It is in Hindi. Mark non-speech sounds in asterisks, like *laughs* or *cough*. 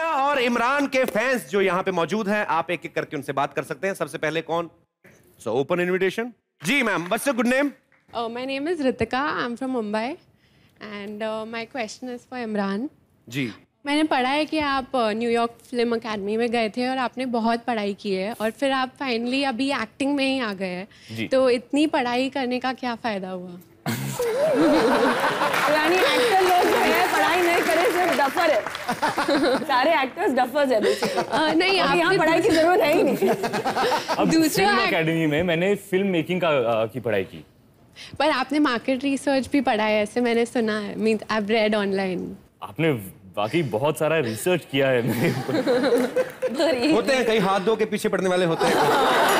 मिर्जा और इमरान के फैंस जो यहाँ पे मौजूद हैं आप एक एक करके उनसे बात कर सकते हैं सबसे पहले कौन सो ओपन इनविटेशन जी मैम बस good name my name is Ritika I am from Mumbai and my question is for Imran ji मैंने पढ़ा है कि आप न्यूयॉर्क फिल्म अकेडमी में गए थे और आपने बहुत पढ़ाई की है और फिर आप फाइनली अभी एक्टिंग में ही आ गए हैं तो इतनी पढ़ाई करने का क्या फ़ायदा हुआ *laughs* *laughs* डफर है *laughs* सारे एक्टर्स डफर्स हैं *laughs* नहीं यहाँ तो- पढ़ाई की जरूरत है ही नहीं में मैंने फिल्म मेकिंग का की पढ़ाई की पर आपने मार्केट रिसर्च भी पढ़ा है ऐसे मैंने सुना है मीन आई रेड ऑनलाइन आपने बाकी बहुत सारा रिसर्च किया है *laughs* होते हैं कई हाथ धो के पीछे पड़ने वाले होते हैं